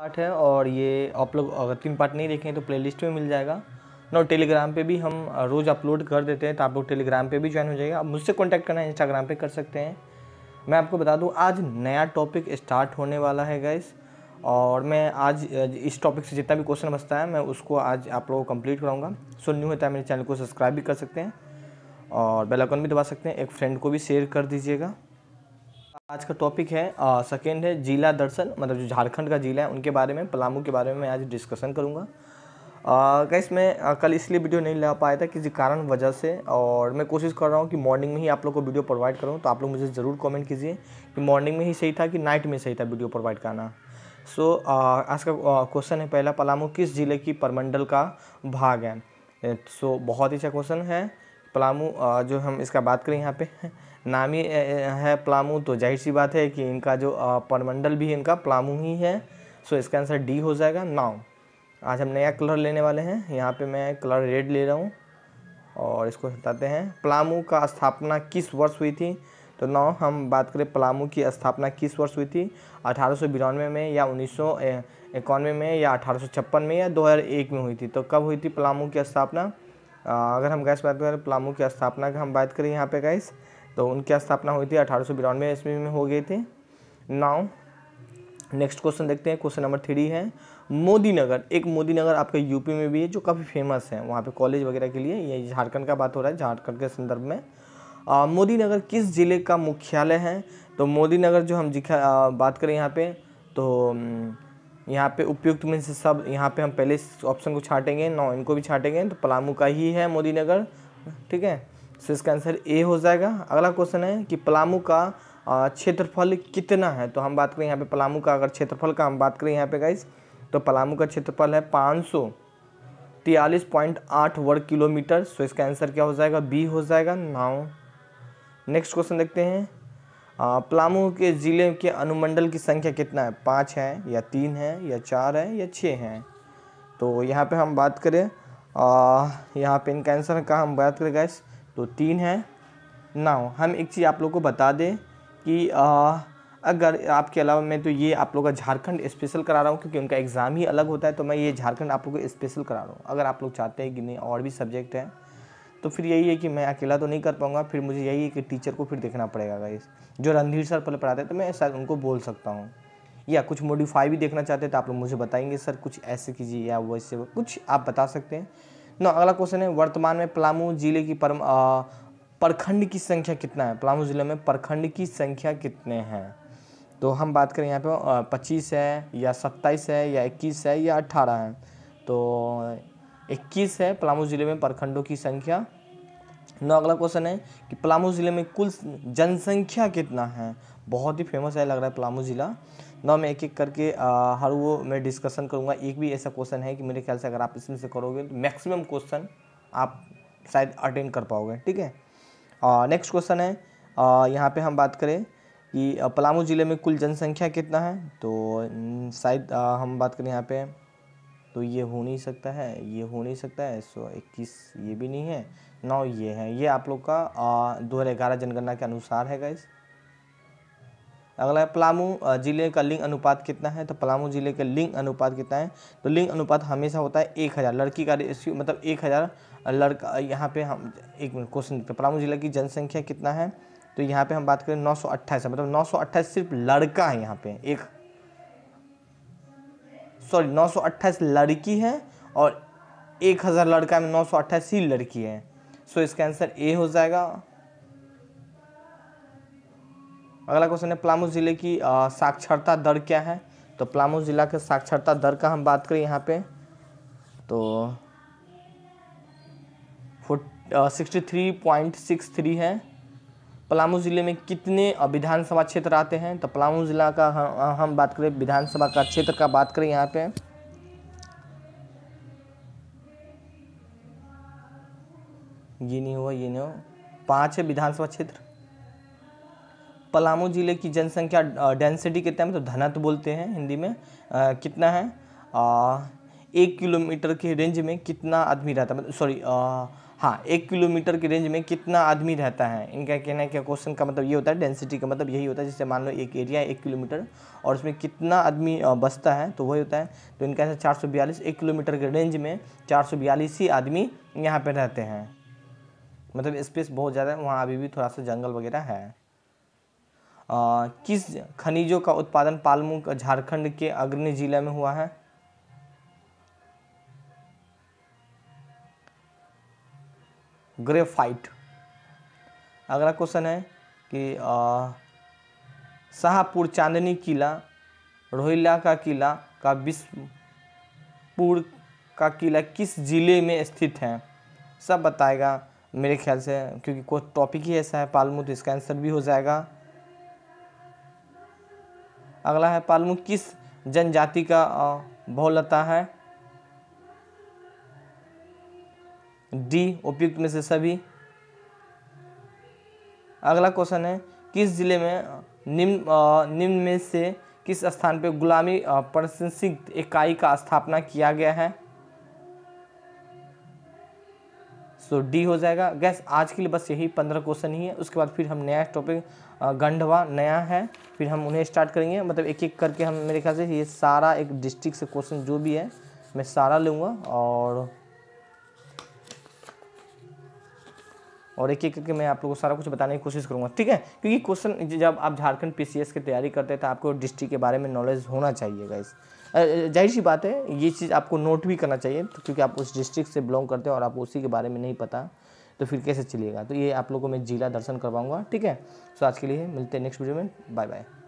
part है और ये आप लोग अगर तीन पार्ट नहीं देखें तो प्लेलिस्ट में मिल जाएगा नौ टेलीग्राम पे भी हम रोज़ अपलोड कर देते हैं तो आप लोग टेलीग्राम पे भी ज्वाइन हो जाएगा आप मुझसे कांटेक्ट करना है इंस्टाग्राम पे कर सकते हैं मैं आपको बता दूं आज नया टॉपिक स्टार्ट होने वाला है गैस और मैं आज इस टॉपिक से जितना भी क्वेश्चन बचता है मैं उसको आज आप लोगों को कंप्लीट कराऊंगा सो न्यू होता है तो मेरे चैनल को सब्सक्राइब भी कर सकते हैं और बेलाइकन भी दबा सकते हैं एक फ्रेंड को भी शेयर कर दीजिएगा आज का टॉपिक है सेकेंड है जिला दर्शन मतलब जो झारखंड का जिला है उनके बारे में पलामू के बारे में मैं आज डिस्कशन करूँगा कैस मैं कल इसलिए वीडियो नहीं ला पाया था किसी कारण वजह से और मैं कोशिश कर रहा हूँ कि मॉर्निंग में ही आप लोग को वीडियो प्रोवाइड करूँ तो आप लोग मुझे ज़रूर कमेंट कीजिए कि मॉर्निंग में ही सही था कि नाइट में सही था वीडियो प्रोवाइड करना सो so, आज का क्वेश्चन है पहला पलामू किस ज़िले की परमंडल का भाग है सो so, बहुत ही अच्छा क्वेश्चन है पलामू जो हम इसका बात करें यहाँ पर नामी है प्लामू तो जाहिर सी बात है कि इनका जो परमंडल भी इनका प्लामू ही है सो इसका आंसर डी हो जाएगा नाउ आज हम नया कलर लेने वाले हैं यहाँ पे मैं कलर रेड ले रहा हूँ और इसको हटाते हैं प्लामू का स्थापना किस वर्ष हुई थी तो नौ हम बात करें प्लामू की स्थापना किस वर्ष हुई थी अठारह में या उन्नीस इक्यानवे में या अठारह में या दो में हुई थी तो कब हुई थी प्लामू की स्थापना अगर हम गैस बात करें प्लामू की स्थापना की हम बात करें यहाँ पे गैस तो उनकी स्थापना हुई थी अठारह सौ बिरानवे ईस्वी में हो गए थे नाउ नेक्स्ट क्वेश्चन देखते हैं क्वेश्चन नंबर थ्री है मोदी नगर एक मोदी नगर आपके यूपी में भी है जो काफ़ी फेमस है वहाँ पे कॉलेज वगैरह के लिए ये झारखंड का बात हो रहा है झारखंड के संदर्भ में मोदी नगर किस ज़िले का मुख्यालय है तो मोदी नगर जो हम जिखा बात करें यहाँ पे तो यहाँ पे उपयुक्त में से सब यहाँ पे हम पहले ऑप्शन को छाटेंगे नौ इनको भी छाटेंगे तो पलामू का ही है मोदी नगर ठीक है सो इसका आंसर ए हो जाएगा अगला क्वेश्चन है कि पलामू का क्षेत्रफल कितना है तो हम बात करें यहाँ पे पलामू का अगर क्षेत्रफल का हम बात करें यहाँ पे गाइस तो पलामू का क्षेत्रफल है पाँच सौ तिरालीस पॉइंट आठ वर्ग किलोमीटर सो इसका आंसर क्या हो जाएगा बी हो जाएगा नाउ नेक्स्ट क्वेश्चन देखते हैं पलामू के ज़िले के अनुमंडल की संख्या कितना है पाँच है या तीन है या चार है या छः हैं तो यहाँ पे हम बात करें यहाँ पे इनका आंसर का हम बात करें गैस तो तीन है नाउ हम एक चीज़ आप लोग को बता दें कि आ, अगर आपके अलावा मैं तो ये आप लोग का झारखंड स्पेशल करा रहा हूँ क्योंकि उनका एग्ज़ाम ही अलग होता है तो मैं ये झारखंड आप लोग को स्पेशल करा रहा हूँ अगर आप लोग चाहते हैं कि नहीं और भी सब्जेक्ट हैं तो फिर यही है कि मैं अकेला तो नहीं कर पाऊँगा फिर मुझे यही है कि टीचर को फिर देखना पड़ेगा गाइस जो रणधीर सर पहले पढ़ाते हैं तो मैं शायद उनको बोल सकता हूँ या कुछ मोडिफाई भी देखना चाहते हैं तो आप लोग मुझे बताएंगे सर कुछ ऐसे कीजिए या वैसे कुछ आप बता सकते हैं नौ अगला क्वेश्चन है वर्तमान में पलामू जिले की परम प्रखंड की संख्या कितना है पलामू जिले में प्रखंड की संख्या कितने हैं तो हम बात करें यहाँ पे पच्चीस है या सत्ताईस है या इक्कीस है या अट्ठारह है तो इक्कीस है पलामू ज़िले में प्रखंडों की संख्या नौ अगला क्वेश्चन है कि पलामू ज़िले में कुल जनसंख्या कितना है बहुत ही फेमस है लग रहा है पलामू ज़िला नौ में एक एक करके हर वो मैं डिस्कशन करूँगा एक भी ऐसा क्वेश्चन है कि मेरे ख्याल से अगर आप इसमें से करोगे तो मैक्सिमम क्वेश्चन आप शायद अटेंड कर पाओगे ठीक है नेक्स्ट क्वेश्चन है यहाँ पे हम बात करें कि पलामू ज़िले में कुल जनसंख्या कितना है तो शायद हम बात करें यहाँ पे तो ये हो नहीं सकता है ये हो नहीं सकता है सौ इक्कीस ये भी नहीं है नौ ये है ये आप लोग का दो हज़ार ग्यारह जनगणना के अनुसार है गाइज़ अगला है पलामू जिले का लिंग अनुपात कितना है तो पलामू जिले का लिंग अनुपात कितना है तो लिंग अनुपात हमेशा होता है एक हज़ार लड़की का रेशियो मतलब एक हज़ार लड़का यहाँ पे हम एक मिनट क्वेश्चन देखते पलामू जिले की जनसंख्या कितना है तो यहाँ पे हम बात करें नौ सौ मतलब नौ सिर्फ लड़का है यहाँ पे एक सॉरी नौ लड़की है और एक हज़ार लड़का में नौ ही लड़की है सो इसका आंसर ए हो जाएगा अगला क्वेश्चन है पलामू ज़िले की साक्षरता दर क्या है तो पलामू ज़िला के साक्षरता दर का हम बात करें यहाँ पे तो sixty three point six three है पलामू ज़िले में कितने विधानसभा क्षेत्र आते हैं तो पलामू ज़िला का हम, हम बात करें विधानसभा का क्षेत्र का बात करें यहाँ पे ये नहीं हुआ ये नहीं हुआ पाँच है विधानसभा क्षेत्र पलामू ज़िले की जनसंख्या डेंसिटी कितना है मतलब तो धनत बोलते हैं हिंदी में आ, कितना है आ, एक किलोमीटर के रेंज में कितना आदमी रहता है मतलब सॉरी हाँ एक किलोमीटर के रेंज में कितना आदमी रहता है इनका कहना है कि क्वेश्चन का मतलब ये होता है डेंसिटी का मतलब यही होता है जैसे मान लो एक एरिया एक किलोमीटर और उसमें कितना आदमी बसता है तो वही होता है तो इनका ऐसा चार सौ बयालीस एक किलोमीटर के रेंज में चार सौ बयालीस ही आदमी यहाँ पर रहते हैं मतलब स्पेस बहुत ज़्यादा है वहाँ अभी भी थोड़ा सा जंगल वगैरह है किस खनिजों का उत्पादन पालमू झारखंड के अग्रणी ज़िले में हुआ है ग्रेफाइट अगला क्वेश्चन है कि शाहपुर चांदनी किला रोहिला का किला का विश्वपुर का किला किस जिले में स्थित है सब बताएगा मेरे ख्याल से क्योंकि कोई टॉपिक ही ऐसा है पालमू तो इसका आंसर भी हो जाएगा अगला है पालमू किस जनजाति का बहुलता है डी उपयुक्त में से सभी अगला क्वेश्चन है किस जिले में निम्न निम्न में से किस स्थान पर गुलामी प्रशंसित इकाई का स्थापना किया गया है सो तो डी हो जाएगा गैस आज के लिए बस यही पंद्रह क्वेश्चन ही है उसके बाद फिर हम नया टॉपिक गंडवा नया है फिर हम उन्हें स्टार्ट करेंगे मतलब एक एक करके हम मेरे ख्याल से ये सारा एक डिस्ट्रिक्ट से क्वेश्चन जो भी है मैं सारा लूँगा और और एक एक करके मैं आप लोगों को सारा कुछ बताने की कोशिश करूँगा ठीक है क्योंकि क्वेश्चन जब आप झारखंड पी की तैयारी करते हैं तो आपको डिस्ट्रिक्ट के बारे में नॉलेज होना चाहिए गाइस जाहिर सी बात है ये चीज़ आपको नोट भी करना चाहिए तो क्योंकि आप उस डिस्ट्रिक्ट से बिलोंग करते हैं और आपको उसी के बारे में नहीं पता तो फिर कैसे चलिएगा तो ये आप लोगों को मैं जिला दर्शन करवाऊंगा ठीक है सो आज के लिए मिलते हैं नेक्स्ट वीडियो में बाय बाय